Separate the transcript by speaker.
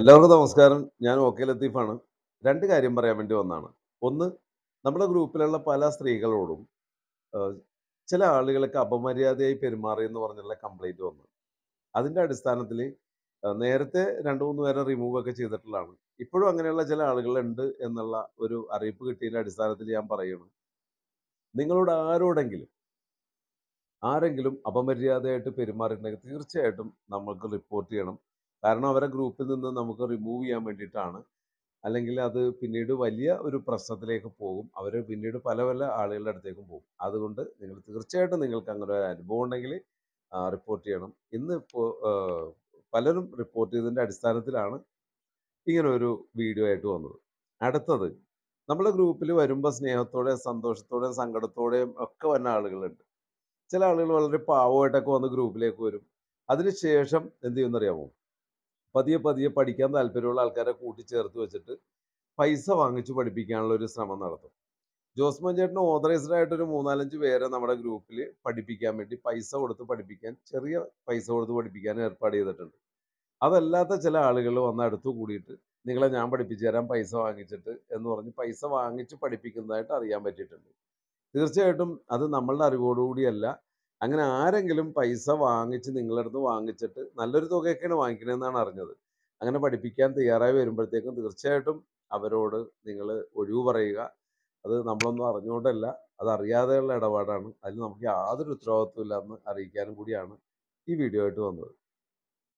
Speaker 1: എല്ലാവർക്കും നമസ്കാരം ഞാൻ ഓക്കെ ലത്തീഫാണ് രണ്ട് കാര്യം പറയാൻ വേണ്ടി വന്നാണ് ഒന്ന് നമ്മുടെ ഗ്രൂപ്പിലുള്ള പല സ്ത്രീകളോടും ചില ആളുകളൊക്കെ അപമര്യാദയായി പെരുമാറി എന്ന് പറഞ്ഞുള്ള കംപ്ലൈൻറ്റ് വന്നു അതിൻ്റെ അടിസ്ഥാനത്തിൽ നേരത്തെ രണ്ട് മൂന്ന് പേരെ റിമൂവ് ഒക്കെ ചെയ്തിട്ടുള്ളതാണ് ഇപ്പോഴും അങ്ങനെയുള്ള ചില ആളുകളുണ്ട് എന്നുള്ള ഒരു അറിയിപ്പ് കിട്ടിയതിൻ്റെ അടിസ്ഥാനത്തിൽ ഞാൻ പറയുന്നു നിങ്ങളോട് ആരോടെങ്കിലും ആരെങ്കിലും അപമര്യാദയായിട്ട് പെരുമാറിയിട്ടുണ്ടെങ്കിൽ തീർച്ചയായിട്ടും നമ്മൾക്ക് റിപ്പോർട്ട് ചെയ്യണം കാരണം അവരെ ഗ്രൂപ്പിൽ നിന്ന് നമുക്ക് റിമൂവ് ചെയ്യാൻ വേണ്ടിയിട്ടാണ് അല്ലെങ്കിൽ അത് പിന്നീട് വലിയ ഒരു പ്രശ്നത്തിലേക്ക് പോകും അവർ പിന്നീട് പല പല ആളുകളുടെ അടുത്തേക്കും പോകും അതുകൊണ്ട് നിങ്ങൾ തീർച്ചയായിട്ടും നിങ്ങൾക്ക് അങ്ങനെ ഒരു അനുഭവം ഉണ്ടെങ്കിൽ റിപ്പോർട്ട് ചെയ്യണം ഇന്ന് ഇപ്പോൾ പലരും റിപ്പോർട്ട് ചെയ്തതിൻ്റെ അടിസ്ഥാനത്തിലാണ് ഇങ്ങനെ ഒരു വീഡിയോ ആയിട്ട് വന്നത് അടുത്തത് നമ്മുടെ ഗ്രൂപ്പിൽ വരുമ്പോൾ സ്നേഹത്തോടെ സന്തോഷത്തോടെ സങ്കടത്തോടെയും ഒക്കെ വരുന്ന ആളുകളുണ്ട് ചില ആളുകൾ വളരെ പാവമായിട്ടൊക്കെ വന്ന് ഗ്രൂപ്പിലേക്ക് വരും അതിനുശേഷം എന്ത് ചെയ്യുമെന്നറിയാമോ പതിയെ പതിയെ പഠിക്കാൻ താല്പര്യമുള്ള ആൾക്കാരെ കൂട്ടിച്ചേർത്ത് വെച്ചിട്ട് പൈസ വാങ്ങിച്ച് പഠിപ്പിക്കാനുള്ള ഒരു ശ്രമം നടത്തും ജോസ്മൻ ചേട്ടന് ഓതറൈസ്ഡ് ആയിട്ട് ഒരു മൂന്നാലഞ്ച് പേരെ നമ്മുടെ ഗ്രൂപ്പിൽ പഠിപ്പിക്കാൻ വേണ്ടി പൈസ കൊടുത്ത് പഠിപ്പിക്കാൻ ചെറിയ പൈസ കൊടുത്ത് പഠിപ്പിക്കാൻ ഏർപ്പാട് ചെയ്തിട്ടുണ്ട് അതല്ലാത്ത ചില ആളുകൾ വന്ന് അടുത്ത് കൂടിയിട്ട് നിങ്ങളെ ഞാൻ പഠിപ്പിച്ചു തരാം പൈസ വാങ്ങിച്ചിട്ട് എന്ന് പറഞ്ഞ് പൈസ വാങ്ങിച്ച് പഠിപ്പിക്കുന്നതായിട്ട് അറിയാൻ പറ്റിയിട്ടുണ്ട് തീർച്ചയായിട്ടും അത് നമ്മളുടെ അറിവോടുകൂടിയല്ല അങ്ങനെ ആരെങ്കിലും പൈസ വാങ്ങിച്ച് അടുത്ത് വാങ്ങിച്ചിട്ട് നല്ലൊരു തുകയൊക്കെയാണ് വാങ്ങിക്കണമെന്നാണ് അറിഞ്ഞത് അങ്ങനെ പഠിപ്പിക്കാൻ തയ്യാറായി വരുമ്പോഴത്തേക്കും തീർച്ചയായിട്ടും അവരോട് നിങ്ങൾ ഒഴിവ് പറയുക അത് നമ്മളൊന്നും അറിഞ്ഞുകൊണ്ടല്ല അത് അറിയാതെയുള്ള ഇടപാടാണ് അതിൽ നമുക്ക് യാതൊരു ഉത്തരവാദിത്വം ഇല്ലാന്ന് അറിയിക്കാനും കൂടിയാണ് ഈ വീഡിയോ ആയിട്ട് വന്നത്